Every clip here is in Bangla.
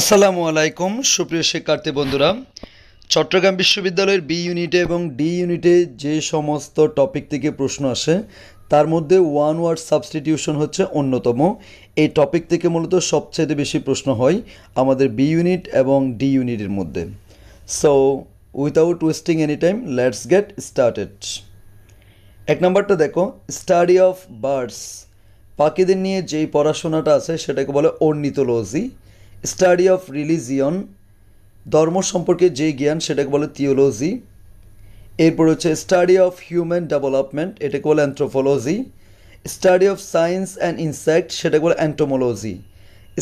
আসসালামু আলাইকুম সুপ্রিয় শিক্ষার্থী বন্ধুরা চট্টগ্রাম বিশ্ববিদ্যালয়ের বি ইউনিটে এবং ডি ইউনিটে যে সমস্ত টপিক থেকে প্রশ্ন আসে তার মধ্যে ওয়ান ওয়ার্ড সাবস্টিটিউশন হচ্ছে অন্যতম এই টপিক থেকে মূলত সবচেয়ে বেশি প্রশ্ন হয় আমাদের বি ইউনিট এবং ডি ইউনিটের মধ্যে so without wasting any time let's get started এক নম্বরটা দেখো স্টাডি অফ বার্ডস পাখিদের নিয়ে যেই পড়াশোনাটা আছে সেটাকে বলে অর্নিতোলজি স্টাডি অফ রিলিজিয়ন ধর্ম সম্পর্কে যে জ্ঞান সেটাকে বলে থিওলজি এরপর হচ্ছে স্টাডি অফ হিউম্যান ডেভেলপমেন্ট এটাকে বলে anthropology study of science and insect সেটাকে বলে entomology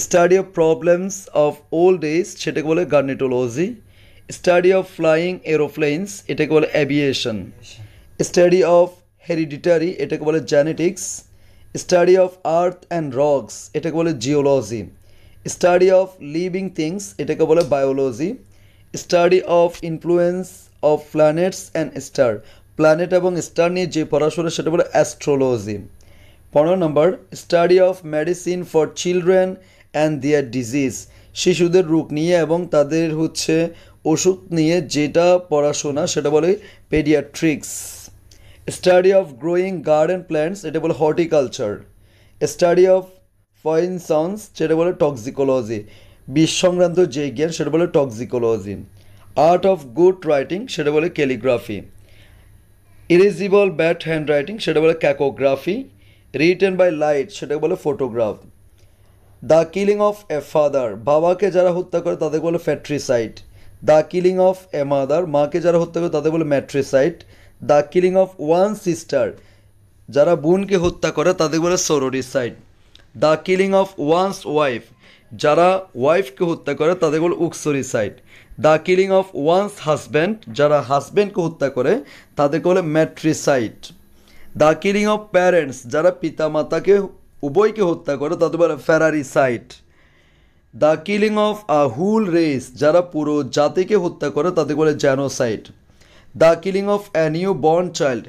study of problems of old age সেটাকে বলে gerontology study of flying aeroplanes এটাকে বলে অ্যাভিয়েশন স্টাডি অফ হেরিডিটারি এটাকে বলে genetics study of earth and rocks এটাকে বলে geology study of living things এটাকে বলে biology study of influence of planets and star planet এবং স্টার নিয়ে যে পড়াশোনা সেটা বলে অ্যাস্ট্রোলজি পনেরো নম্বর study of medicine for children and their disease শিশুদের রোগ নিয়ে এবং তাদের হচ্ছে ওষুধ নিয়ে যেটা পড়াশোনা সেটা বলে paediatrics study of growing garden plants এটা বলে হর্টিকালচার স্টাডি অফ পয়েনসন্স সেটা বলে টক্সিকোলজি বিষ সংক্রান্ত যে জ্ঞান সেটা বলে toxicology art of good writing সেটা বলে calligraphy illegible bad handwriting সেটা বলে ক্যাকোগ্রাফি রিটেন বাই লাইট সেটা বলে photograph the killing of a father বাবাকে যারা হত্যা করে তাদের বলে patricide the killing of a mother মাকে যারা হত্যা করে তাদের বলে matricide the killing of one sister যারা বোনকে হত্যা করে তাদের বলে sororicide the killing of one's wife যারা ওয়াইফকে হত্যা করে তাদের বলে side the killing of one's husband যারা হাজব্যান্ডকে হত্যা করে তাদেরকে বলে matricide the killing of parents যারা পিতামাতাকে উভয়কে হত্যা করে তাদের বলে site the killing of a whole race যারা পুরো জাতিকে হত্যা করে তাদের বলে genocide the killing of a new born child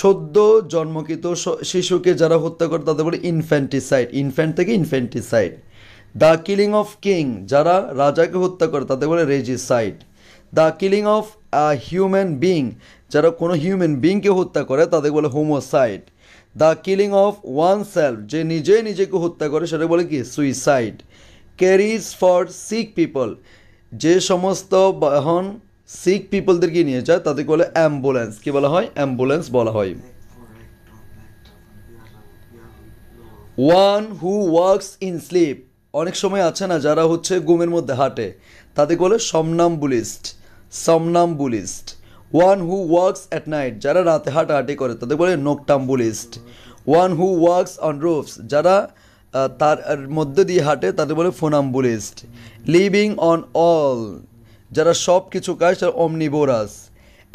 সদ্য জন্মকৃত শিশুকে যারা হত্যা করে তাদের বলে ইনফ্যান্টিসাইড ইনফ্যান্ট থেকে infanticide the killing of king যারা রাজাকে হত্যা করে তাদের বলে রেজিসাইড the killing of a human being যারা কোনো হিউম্যান বিংকে হত্যা করে তাদের বলে homicide the killing of oneself যে নিজে নিজেকে হত্যা করে সেটা বলে কি suicide carriage for sick people যে সমস্ত বাহন সিক পিপলদেরকে নিয়ে যায় তাদেরকে বলে অ্যাম্বুলেন্স কী বলা হয় অ্যাম্বুলেন্স বলা হয় one who works in sleep অনেক সময় আছে না যারা হচ্ছে ঘুমের মধ্যে হাঁটে তাদেরকে বলে somnambulist somnambulist one who works at night যারা রাতে হাঁটাহাঁটি করে তাদের বলে noctambulist one who works on roofs যারা তার মধ্যে দিয়ে হাঁটে তাদের বলে ফোনাম্বুলিস্ট লিভিং অন অল যারা সব কিছু খায় সেটা omnivorous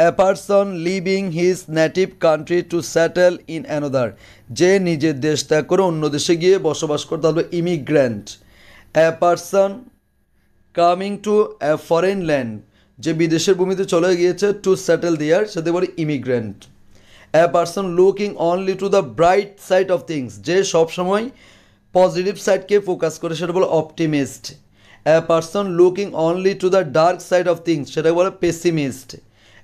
a person living his native country to settle in another যে নিজের দেশ ত্যাগ করে অন্য দেশে গিয়ে বসবাস করতে হবে immigrant a person coming to a foreign land যে বিদেশের ভূমিতে চলে গিয়েছে টু সেটেল দিয়ার সেটা বলে immigrant a person looking only to the bright side of things যে সবসময় পজিটিভ সাইডকে ফোকাস করে সেটা বলে optimist a person looking only to the dark side of things সেটাকে বলে pessimist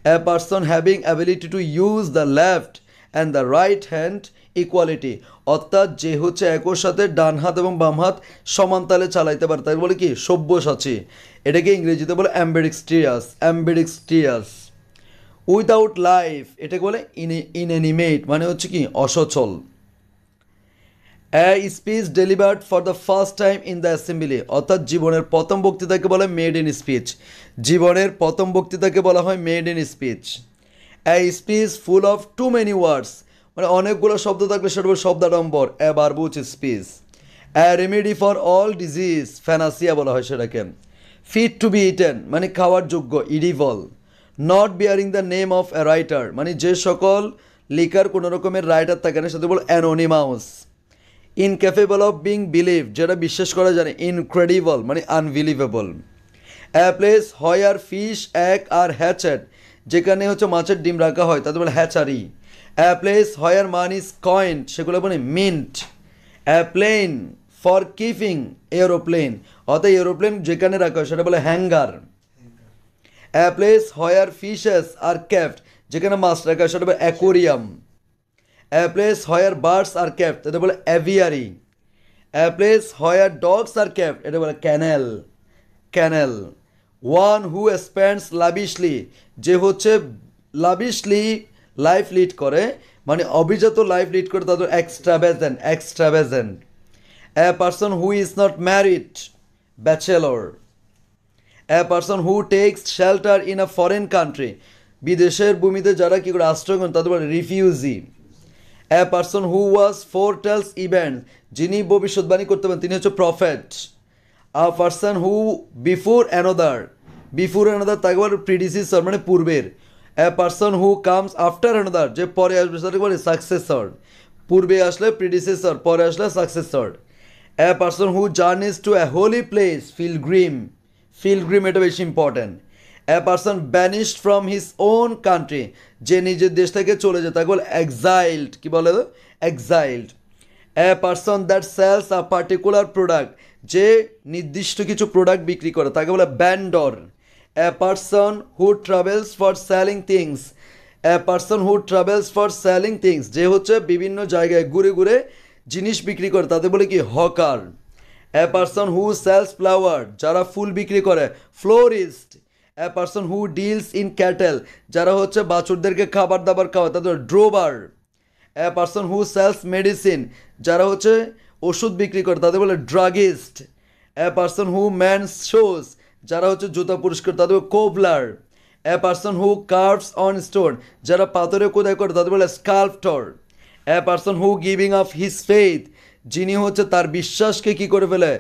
a person having ability to use the left and the right hand equality অর্থাৎ যে হচ্ছে একর সাথে ডান হাত এবং বাম হাত সমান তালে চালাইতে পারে তাকে বলে কি সভ্যসাচী এটাকে ইংরেজিতে বলে অ্যাম্বেডিক্সটিয়াস অ্যাম্বেডিক্সটিয়াস উইদাউট লাইফ এটাকে বলে ইন ইনএনিমেট মানে হচ্ছে কি অসচল a speech delivered for the first time in the assembly অর্থাৎ জীবনের প্রথম বক্তৃতাকে বলা মেড ইন স্পিচ জীবনের প্রথম বক্তৃতাকে বলা হয় maiden speech a speech full of too many words মানে অনেকগুলো শব্দ থাকলে সেটা শব্দাডম্বর a verbose speech a remedy for all disease panacea বলা হয় সেটাকে ফিট টু বি ইটেন মানে খাওয়ার যোগ্য edible not bearing the name of a writer মানে যে সকল লেখার কোনো রকমের রাইটার থাকে না সেটা বল anonymous incapable of being believe যেটা বিশ্বাস করা জানে ইনক্রেডিবল মানে unbelievable a place where fish এক আর হ্যাচেট যেখানে হচ্ছে মাছের ডিম রাখা হয় তাদের বলে হ্যাচারি অ্যা প্লেস আর মান ইজ কয়েন্ট সেগুলো মানে mint a plane plane for keeping aeroplane অর্থাৎ এরোপ্লেন যেখানে রাখা হয় সেটা বলে hangar a place are fishes are kept যেখানে মাছ রাখা হয় সেটা বলে aquarium a place where birds are kept এটা বলে aviary a place where dogs are kept এটা বলে ক্যানেল ক্যানেল ওয়ান হু স্পেন্ডস লাভিশলি যে হচ্ছে লাভিশলি লাইফ লিড করে মানে অভিজাত লাইফ লিড করে তাদের extravagant extravagant a person who is not married bachelor a person who takes shelter in a foreign country বিদেশের ভূমিতে যারা কী করে আশ্রয় করেন তাদের বলে refugee a person who was foretells event যিনি ভবিষ্যৎবাণী করতে পারেন তিনি হচ্ছে prophet a person who before another before another তাকে বলে প্রিডিসিসর মানে পূর্বের a person who comes after another যে পরে আসবে তাকে বলে সাকসেসর পূর্বে আসলে প্রিডিসেসর পরে আসলে successor a person who journeys to a holy place pilgrim pilgrim এটা বেশি important a person banished from his own country যে নিজের দেশ থেকে চলে যায় তাকে বলে এক্সাইল্ড কী বলে exiled a person that sells a particular product যে নির্দিষ্ট কিছু প্রোডাক্ট বিক্রি করে তাকে বলে vendor a person who travels for selling things a person who travels for selling things যে হচ্ছে বিভিন্ন জায়গায় ঘুরে ঘুরে জিনিস বিক্রি করে তাদের বলে কি hawker a person who sells flower যারা ফুল বিক্রি করে florist a person who deals in cattle যারা হচ্ছে বাছুরদেরকে খাবার দাবার খাওয়া তাদের drover a person who sells medicine যারা হচ্ছে ওষুধ বিক্রি করে তাদের বলে druggist a person who man shoes যারা হচ্ছে জুতা পুরস্কার তাদের cobbler a person who carves on stone যারা পাথরে কোদায় করে তাদের বলে sculptor a person who giving of his faith যিনি হচ্ছে তার বিশ্বাসকে কী করে ফেলে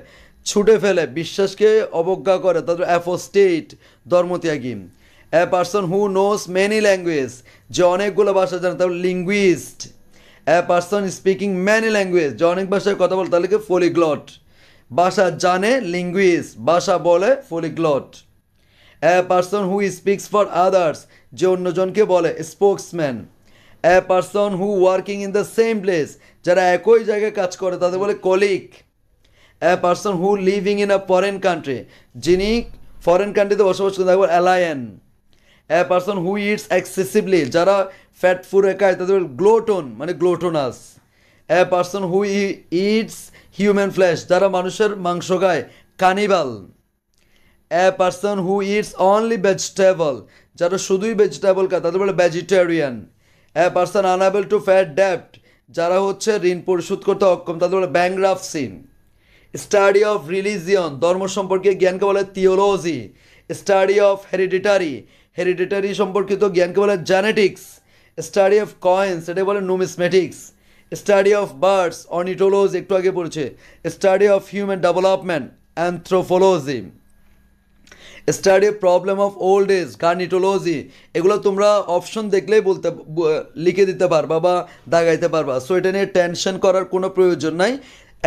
ছুটে ফেলে বিশ্বাসকে অবজ্ঞা করে তাদের স্টেট ধর্মত্যাগী a person who knows many language যে অনেকগুলো ভাষা জানে তাহলে linguist a person speaking many language যে অনেক ভাষায় কথা বলে তাহলে ফলিগ্লট ভাষা জানে লিঙ্গুইস্ট ভাষা বলে polyglot a person who speaks for others যে অন্যজনকে বলে spokesman a person who working in the same place যারা একই জায়গায় কাজ করে তাদের বলে colleague a person who living in a foreign country যিনি ফরেন কান্ট্রিতে বসবাস করতে তাকে alien a person who eats excessively যারা ফ্যাট ফুডে খায় তাদের গ্লোটন মানে gluttonous a person who eats human flesh যারা মানুষের মাংস খায় কানিবাল এ person who eats only vegetable যারা শুধুই ভেজিটেবল খায় তাদের বলে vegetarian a person unable to fat ডেপ্ট যারা হচ্ছে ঋণ পরিশোধ করতে অক্ষম তাদের বলে সিন স্টাডি অফ রিলিজিয়ন ধর্ম সম্পর্কে জ্ঞানকে বলে theology study of hereditary hereditary সম্পর্কিত জ্ঞানকে বলে জেনেটিক্স স্টাডি অফ কয়েন্স এটা বলে numismatics study of birds ornithology একটু আগে পড়ছে study of human development anthropology study problem of old age gerontology এগুলো তোমরা অপশন দেখলেই বলতে লিখে দিতে পারবা বা দাগাইতে পারবা সো এটা নিয়ে টেনশন করার কোনো প্রয়োজন নাই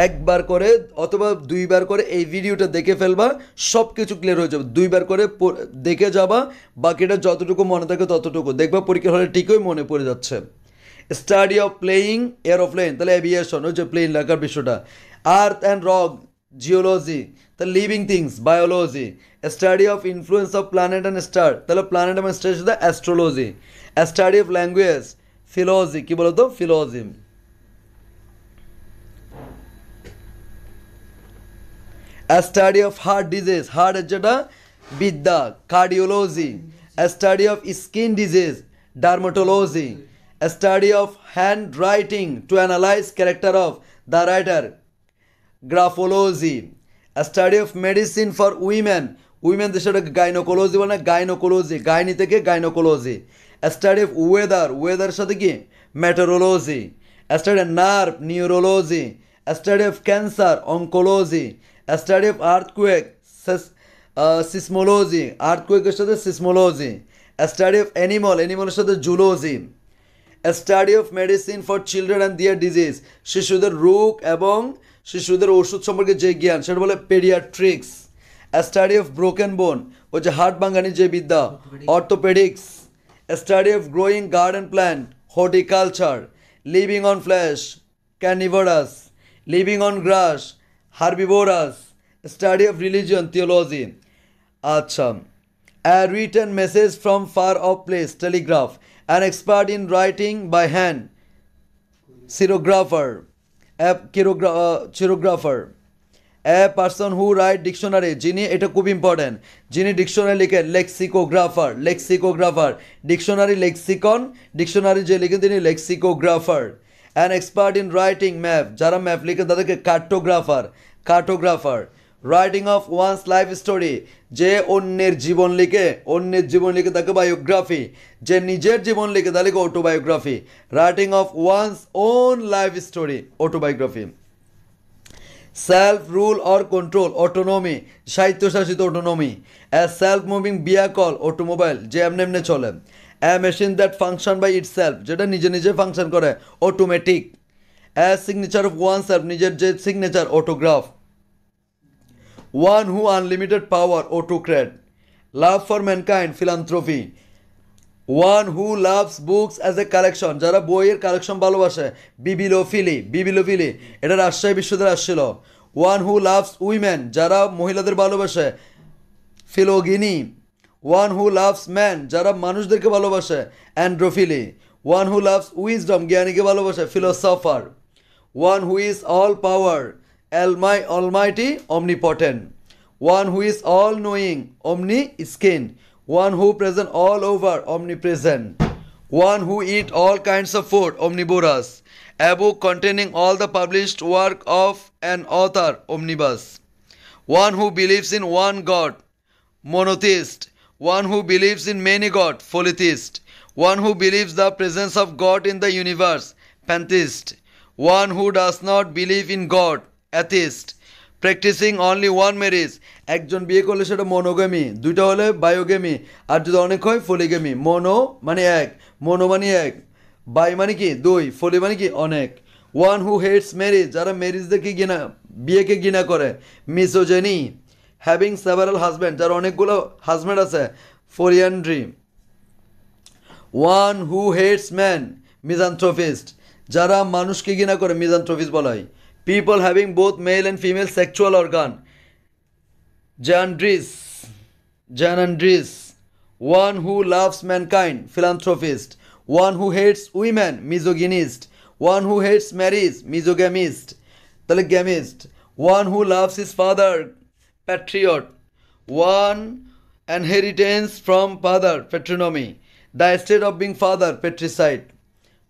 একবার করে অথবা দুইবার করে এই ভিডিওটা দেখে ফেলবা সব কিছু ক্লিয়ার হয়ে যাবে দুইবার করে দেখে যাবা বাকিটা যতটুকু মনে থাকে ততটুকু দেখবা পরীক্ষার হলে ঠিকই মনে পড়ে যাচ্ছে স্টাডি অফ প্লেয়িং এরোপ্লেন তাহলে অ্যাভিয়েশন যে প্লেন লেখার বিষয়টা আর্থ অ্যান্ড রক জিওলজি তাহলে living things biology study of influence of planet and star তাহলে planet and star astrology study of language philology কী বলতো philology study of heart disease হার্টের যেটা বিদ্যা cardiology study of skin disease dermatology study of handwriting to analyse character of the writer graphology study of medicine for women women সেটা গাইনোকোলজি বলে গাইনোকোলজি গাইনি থেকে gynaecology study of weather weather সাথে কি meteorology study of nerve neurology study of cancer oncology study of earthquake seismology আর্থকুয়েকের সাথে সিসমোলজি স্টাডি অফ অ্যানিমল অ্যানিমলের সাথে zoology study of medicine for children and their disease শিশুদের রোগ এবং শিশুদের ওষুধ সম্পর্কে যে জ্ঞান সেটা বলে পেডিয়াট্রিক্স স্টাডি অফ ব্রোকেন বোন ও যে হার্ট বাঙ্গানির যে বিদ্যা orthopaedics study of growing garden plant horticulture living on flesh carnivorous living on grass herbivorous study of religion theology আচ্ছা a return message from far off place telegraph an expert in writing by hand chirographer অ্যাপ কিরোগ্রা chirographer a person who write dictionary যিনি এটা খুব ইম্পর্ট্যান্ট যিনি ডিকশনারি লিখেন lexicographer lexicographer dictionary lexicon dictionary যে লিখেন তিনি lexicographer an expert in writing map যারা ম্যাপ লিখে তাদেরকে cartographer cartographer writing of one's life story যে অন্যের জীবন লিখে অন্যের জীবন লিখে তাকে বায়োগ্রাফি যে নিজের জীবন লিখে তাহলে autobiography writing of one's own life story autobiography self rule or control autonomy সাহিত্যশাসিত autonomy as self moving vehicle automobile যে এমনি এমনি চলে a machine that function by itself যেটা নিজে নিজে ফাংশন করে automatic a signature of oneself নিজের যে signature autograph one who unlimited power autocrat love for mankind philanthropy one who loves books as a collection যারা বইয়ের কালেকশন ভালোবাসে ফিলি বিবিলো ফিলি এটা রাজশাহী বিশ্বদের আসছিল ওয়ান হু লাভস উইমেন যারা মহিলাদের ভালোবাসে philogyny one who loves man যারা মানুষদেরকে ভালোবাসে androphily one who loves wisdom জ্ঞানীকে ভালোবাসে philosopher one who is all power অ্যালমাই almighty potent one who is all knowing omniscient one who present all over omnipresent who eat all kinds of food omnivorous a book containing all the published work of an author omnibus one who believes in one god monotheist one who believes in many God, polytheist, one who believes the presence of God in the universe, pantheist, one who does not believe in God, atheist, practising only one marriage একজন বিয়ে করলে সেটা মনোগেমি দুইটা হলে বায়োগেমি আর যদি অনেক হয় ফলিগেমি মনো মানে এক মনো মানে এক বাই মানে কি দুই ফলি মানে কি অনেক ওয়ান হু হেটস ম্যারেজ যারা ম্যারেজদেরকে গিনা বিয়েকে গিনা করে মিসোজেনি হ্যাভিং সেভারাল হাজব্যান্ড যার অনেকগুলো হাজব্যান্ড আছে polyandry one who hates man misanthropist যারা মানুষকে ঘৃণা করে মিজানথ্রোফিস্ট বলা হয় people having both male and female sexual organ gynandrous gynandrous one who loves mankind philanthropist one who hates woman misogynist one who hates marriage misogamist তাহলে গ্যামিস্ট one who loves his father patriot, one inheritance from father, patronomy the state of being father, patricide,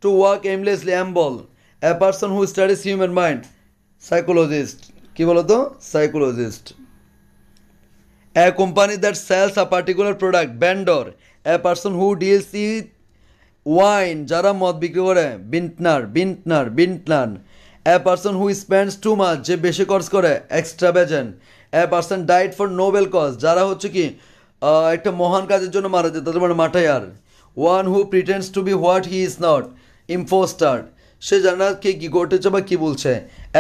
to work aimlessly, amble, a person who studies human mind, psychologist, কি বলতো psychologist a company that sells a particular product vendor a person who deals with wine যারা মদ বিক্রি করে vintner vintner vintner a person who spends too much যে বেশি খরচ করে extravagant a person died for noble cause যারা হচ্ছে কি একটা মহান কাজের জন্য মারা যায় তাদের মানে martyr one who pretends to be what he is not impostor সে জানা কে কী ঘটেছে বা কী বলছে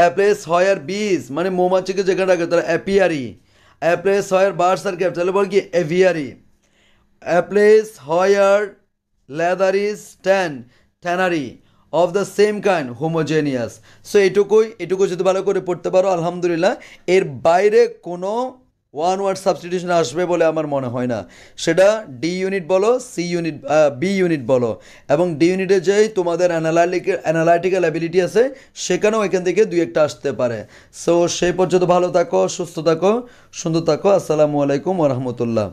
এ প্লেস হয়ার বিজ মানে মৌমাছিকে যেখানে রাখে তারা apiary a place where bees are kept তাহলে বল কি aviary a place where leather is tanned tannery of the same kind homogeneous so এটুকুই এটুকু যদি ভালো করে পড়তে পারো আলহামদুলিল্লাহ এর বাইরে কোনো ওয়ান ওয়ার্ড সাবস্টিটিউশন আসবে বলে আমার মনে হয় না সেটা ডি ইউনিট বলো সি ইউনিট বি ইউনিট বলো এবং ডি ইউনিটে যেই তোমাদের অ্যানালাইটিক্যাল অ্যানালাইটিক্যাল অ্যাবিলিটি আছে সেখানেও এখান থেকে দুই একটা আসতে পারে সো সেই পর্যন্ত ভালো থাকো সুস্থ থাকো সুন্দর থাকো আসসালামু আলাইকুম রহমতুল্লাহ